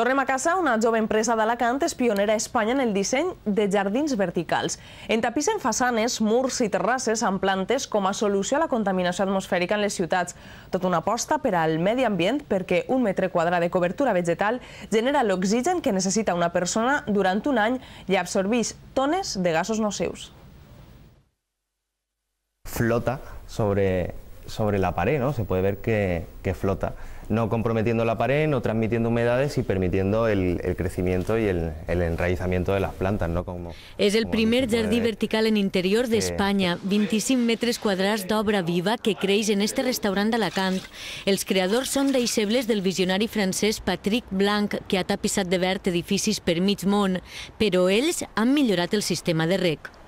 Tornem a casa, una jove empresa d'Alacant és pionera a Espanya en el disseny de jardins verticals. Entapissen façanes, murs i terrasses amb plantes com a solució a la contaminació atmosfèrica en les ciutats. Tot una aposta per al medi ambient perquè un metre quadrat de cobertura vegetal genera l'oxigen que necessita una persona durant un any i absorbeix tones de gasos nocius. Flota sobre sobre la pared, ¿no? Se puede ver que, flota, no comprometiendo la pared, no transmitiendo humedades y permitiendo el, crecimiento y el, el, enraizamiento de las plantas, ¿no? Como, es el primer jardín vertical en interior de España, 25 metros cuadrados de obra viva que creéis en este restaurant Alacant. Els creadors son deisebles del visionario francés Patrick Blanc, que ha tapizado de verte edificis per mig món, però han mejorado el sistema de rec.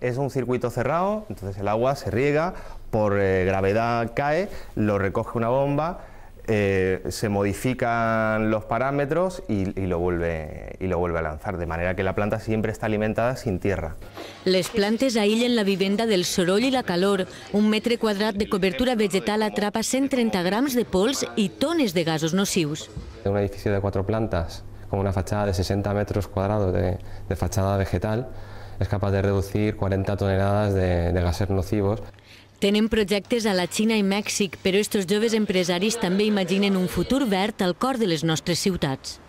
Es un circuito cerrado, entonces el agua se riega, por eh, gravedad cae, lo recoge una bomba, eh, se modifican los parámetros y, y, lo vuelve, y lo vuelve a lanzar, de manera que la planta siempre está alimentada sin tierra. Les plantes en la vivienda del soroll y la calor. Un metro cuadrado de cobertura vegetal atrapa 130 gramos de pols y tones de gasos Es Un edificio de cuatro plantas, con una fachada de 60 metros cuadrados de fachada vegetal, es capaç de reduir 40 tonelades de, de gases nocivos. Tenen projectes a la Xina i Mèxic, però aquests joves empresaris també imaginen un futur verd al cor de les nostres ciutats.